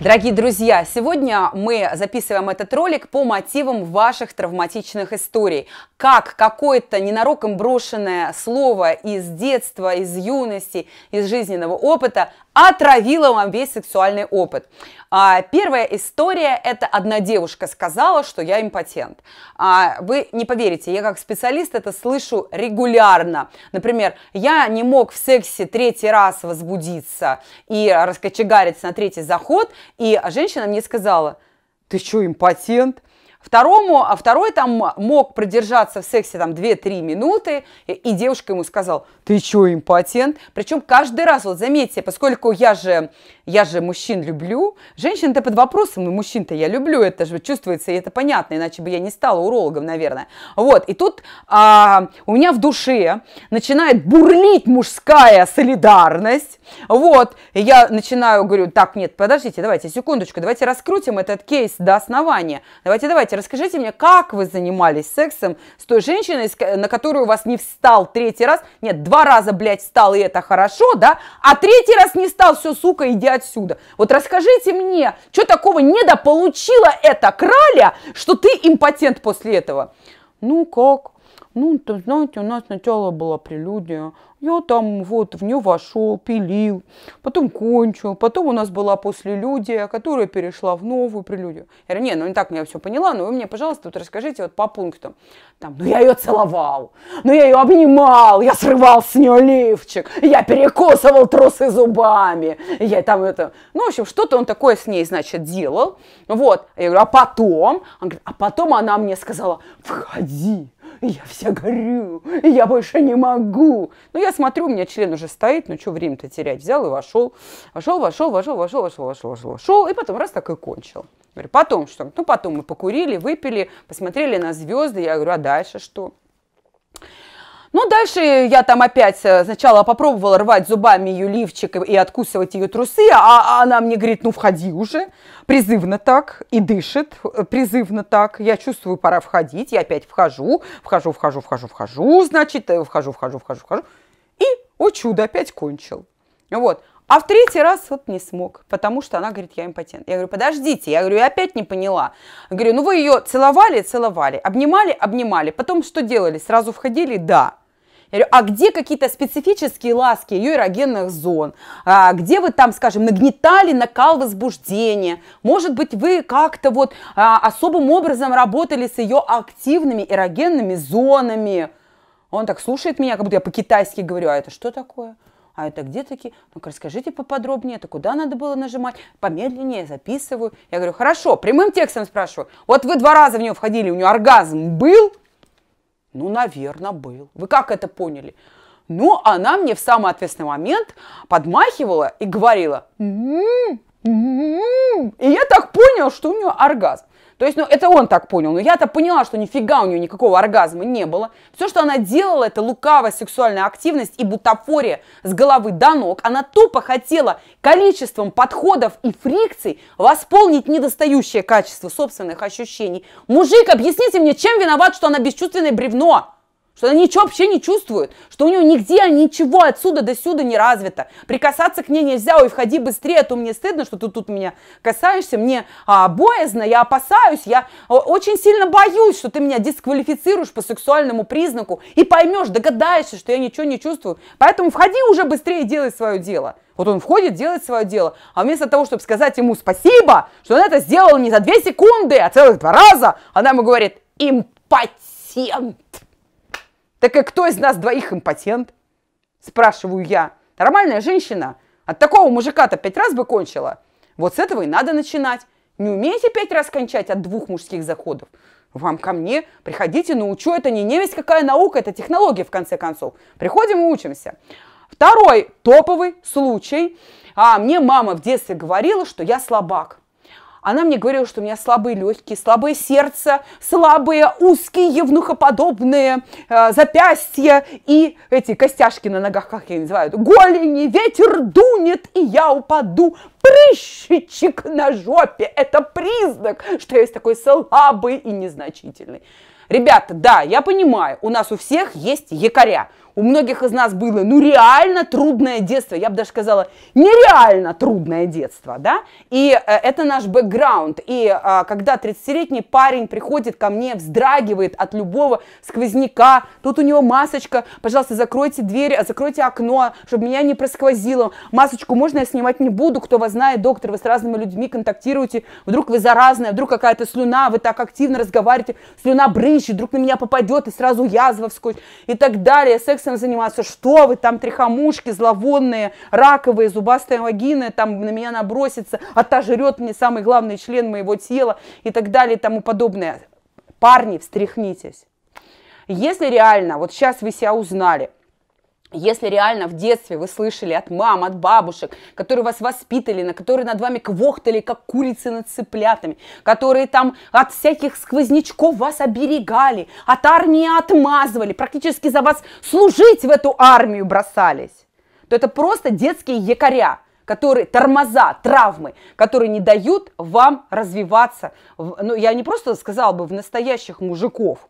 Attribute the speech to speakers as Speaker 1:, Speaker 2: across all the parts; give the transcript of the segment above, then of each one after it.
Speaker 1: Дорогие друзья, сегодня мы записываем этот ролик по мотивам ваших травматичных историй. Как какое-то ненароком брошенное слово из детства, из юности, из жизненного опыта отравила вам весь сексуальный опыт. А, первая история – это одна девушка сказала, что я импотент. А, вы не поверите, я как специалист это слышу регулярно. Например, я не мог в сексе третий раз возбудиться и раскочегариться на третий заход, и женщина мне сказала, ты что, импотент? Второму, а второй там мог продержаться в сексе там 2-3 минуты, и, и девушка ему сказала, ты что импотент? Причем каждый раз, вот заметьте, поскольку я же, я же мужчин люблю, женщин-то под вопросом, но «Ну, мужчин-то я люблю, это же чувствуется, и это понятно, иначе бы я не стала урологом, наверное. Вот, и тут а, у меня в душе начинает бурлить мужская солидарность, вот, и я начинаю, говорю, так, нет, подождите, давайте, секундочку, давайте раскрутим этот кейс до основания, давайте, давайте, кстати, расскажите мне, как вы занимались сексом с той женщиной, на которую у вас не встал третий раз? Нет, два раза, блядь, встал, и это хорошо, да? А третий раз не встал, все, сука, иди отсюда. Вот расскажите мне, что такого недополучила эта краля, что ты импотент после этого? Ну как? Ну, то, знаете, у нас сначала была прелюдия, я там вот в нее вошел, пилил, потом кончил. Потом у нас была послелюдия, которая перешла в новую прелюдию. Я говорю, не, ну не так я все поняла, но вы мне, пожалуйста, вот расскажите вот по пунктам. Там, ну я ее целовал, ну я ее обнимал, я срывал с нее лифчик, я перекосывал трусы зубами, я там это... Ну, в общем, что-то он такое с ней, значит, делал. Вот. Я говорю, а потом? Он говорит, а потом она мне сказала, входи я вся горю, я больше не могу. Но ну, я смотрю, у меня член уже стоит, ну, что время-то терять? Взял и вошел, вошел, вошел, вошел, вошел, вошел, вошел, вошел, вошел, и потом раз так и кончил. говорю, потом что? Ну, потом мы покурили, выпили, посмотрели на звезды, я говорю, а дальше что? Ну, дальше я там опять э, сначала попробовала рвать зубами ее лифчик и откусывать ее трусы, а, а она мне говорит, ну, входи уже, призывно так, и дышит э, призывно так. Я чувствую, пора входить, я опять вхожу, вхожу, вхожу, вхожу, вхожу, значит, э, вхожу, вхожу, вхожу, вхожу. И, о чудо, опять кончил. Вот. А в третий раз вот не смог, потому что она говорит, я импотент. Я говорю, подождите, я говорю, я опять не поняла. Я говорю, ну вы ее целовали, целовали, обнимали, обнимали, потом что делали? Сразу входили? Да. Я говорю, а где какие-то специфические ласки ее юрогенных зон? А где вы там, скажем, нагнетали накал возбуждения? Может быть, вы как-то вот а, особым образом работали с ее активными эрогенными зонами? Он так слушает меня, как будто я по-китайски говорю, а это что такое? а это где такие? Ну-ка, расскажите поподробнее, это куда надо было нажимать? Помедленнее записываю. Я говорю, хорошо, прямым текстом спрашиваю. Вот вы два раза в нее входили, у нее оргазм был? Ну, наверное, был. Вы как это поняли? Ну, она мне в самый ответственный момент подмахивала и говорила, м-м-м, и я так понял, что у нее оргазм. То есть, ну, это он так понял. Но я-то поняла, что нифига у нее никакого оргазма не было. Все, что она делала, это лукавая сексуальная активность и бутафория с головы до ног. Она тупо хотела количеством подходов и фрикций восполнить недостающее качество собственных ощущений. Мужик, объясните мне, чем виноват, что она бесчувственное бревно? что она ничего вообще не чувствует, что у нее нигде ничего отсюда до сюда не развито. Прикасаться к ней нельзя, ой, входи быстрее, а то мне стыдно, что ты тут меня касаешься, мне а, боязно, я опасаюсь, я очень сильно боюсь, что ты меня дисквалифицируешь по сексуальному признаку и поймешь, догадаешься, что я ничего не чувствую. Поэтому входи уже быстрее и делай свое дело. Вот он входит, делает свое дело, а вместо того, чтобы сказать ему спасибо, что он это сделал не за две секунды, а целых два раза, она ему говорит, импотент. Так и кто из нас двоих импотент? Спрашиваю я. Нормальная женщина. От такого мужика-то пять раз бы кончила. Вот с этого и надо начинать. Не умеете пять раз кончать от двух мужских заходов? Вам ко мне, приходите, научу. Это не невесть какая наука, это технология, в конце концов. Приходим и учимся. Второй топовый случай. А, мне мама в детстве говорила, что я слабак. Она мне говорила, что у меня слабые легкие, слабое сердце, слабые узкие евнухоподобные э, запястья и эти костяшки на ногах, как я их называю, голени, ветер дунет, и я упаду. Прыщичек на жопе – это признак, что я есть такой слабый и незначительный. Ребята, да, я понимаю, у нас у всех есть якоря. У многих из нас было, ну, реально трудное детство, я бы даже сказала, нереально трудное детство, да, и э, это наш бэкграунд, и э, когда 30-летний парень приходит ко мне, вздрагивает от любого сквозняка, тут у него масочка, пожалуйста, закройте дверь, закройте окно, чтобы меня не просквозило, масочку можно я снимать не буду, кто вас знает, доктор, вы с разными людьми контактируете, вдруг вы заразная, вдруг какая-то слюна, вы так активно разговариваете, слюна брызжет, кровоточит, вдруг на меня попадет и сразу язва вскочит и так далее, сексом заниматься, что вы там трихомушки зловонные, раковые, зубастая вагина там на меня набросится, отожрет а мне самый главный член моего тела и так далее и тому подобное. Парни, встряхнитесь. Если реально, вот сейчас вы себя узнали – если реально в детстве вы слышали от мам, от бабушек, которые вас воспитали, на которые над вами квохтали, как курицы над цыплятами, которые там от всяких сквознячков вас оберегали, от армии отмазывали, практически за вас служить в эту армию бросались, то это просто детские якоря, которые тормоза, травмы, которые не дают вам развиваться. Ну, я не просто сказала бы в настоящих мужиков,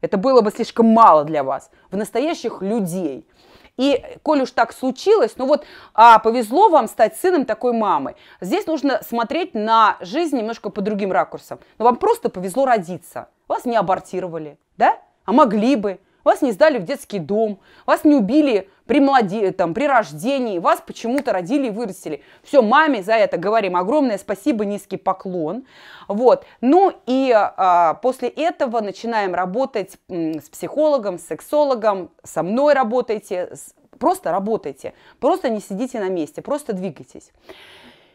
Speaker 1: это было бы слишком мало для вас, в настоящих людей – и коль уж так случилось, ну вот а, повезло вам стать сыном такой мамы. Здесь нужно смотреть на жизнь немножко по другим ракурсам. Но вам просто повезло родиться. Вас не абортировали, да? А могли бы. Вас не сдали в детский дом, вас не убили при, младе, там, при рождении, вас почему-то родили и вырастили. Все, маме за это говорим огромное спасибо, низкий поклон. Вот. Ну и а, после этого начинаем работать с психологом, с сексологом, со мной работайте, просто работайте, просто не сидите на месте, просто двигайтесь.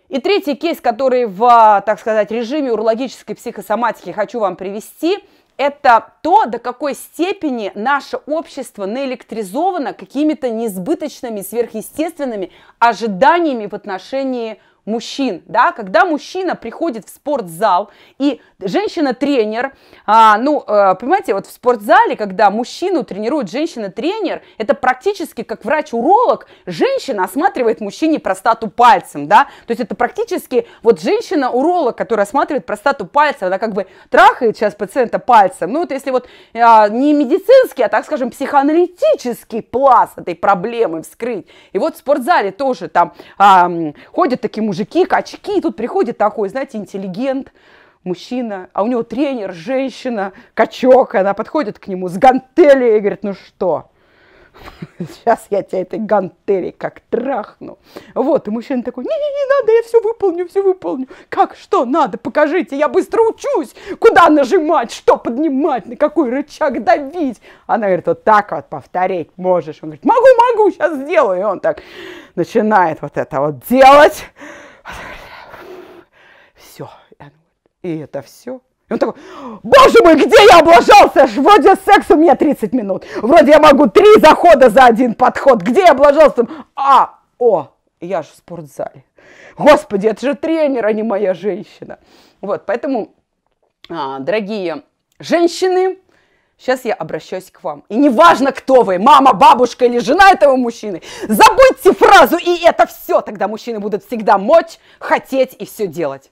Speaker 1: И третий кейс, который в, так сказать, режиме урологической психосоматики хочу вам привести – это то, до какой степени наше общество наэлектризовано какими-то несбыточными, сверхъестественными ожиданиями в отношении мужчин, да, когда мужчина приходит в спортзал, и женщина-тренер, а, ну, а, понимаете, вот в спортзале, когда мужчину тренирует женщина-тренер, это практически как врач-уролог, женщина осматривает мужчине простату пальцем, да, то есть это практически вот женщина-уролог, которая осматривает простату пальцем, она как бы трахает сейчас пациента пальцем, ну, вот если вот а, не медицинский, а, так скажем, психоаналитический пласт этой проблемы вскрыть, и вот в спортзале тоже там а, ходят такие мужчины, мужики, качки, и тут приходит такой, знаете, интеллигент, мужчина, а у него тренер, женщина, качок, она подходит к нему с гантелей и говорит, ну что, сейчас я тебя этой гантелей как трахну. Вот, и мужчина такой, не-не-не, надо, я все выполню, все выполню. Как, что надо, покажите, я быстро учусь, куда нажимать, что поднимать, на какой рычаг давить. Она говорит, вот так вот повторить можешь. Он говорит, могу, могу, сейчас сделаю. И он так начинает вот это вот делать. Все. И это все. И он такой, боже мой, где я облажался? Вроде секс у меня 30 минут. Вроде я могу три захода за один подход. Где я облажался? А, о, я же в спортзале. Господи, это же тренер, а не моя женщина. Вот, поэтому, а, дорогие женщины, Сейчас я обращаюсь к вам. И неважно, кто вы, мама, бабушка или жена этого мужчины, забудьте фразу «и это все», тогда мужчины будут всегда мочь, хотеть и все делать.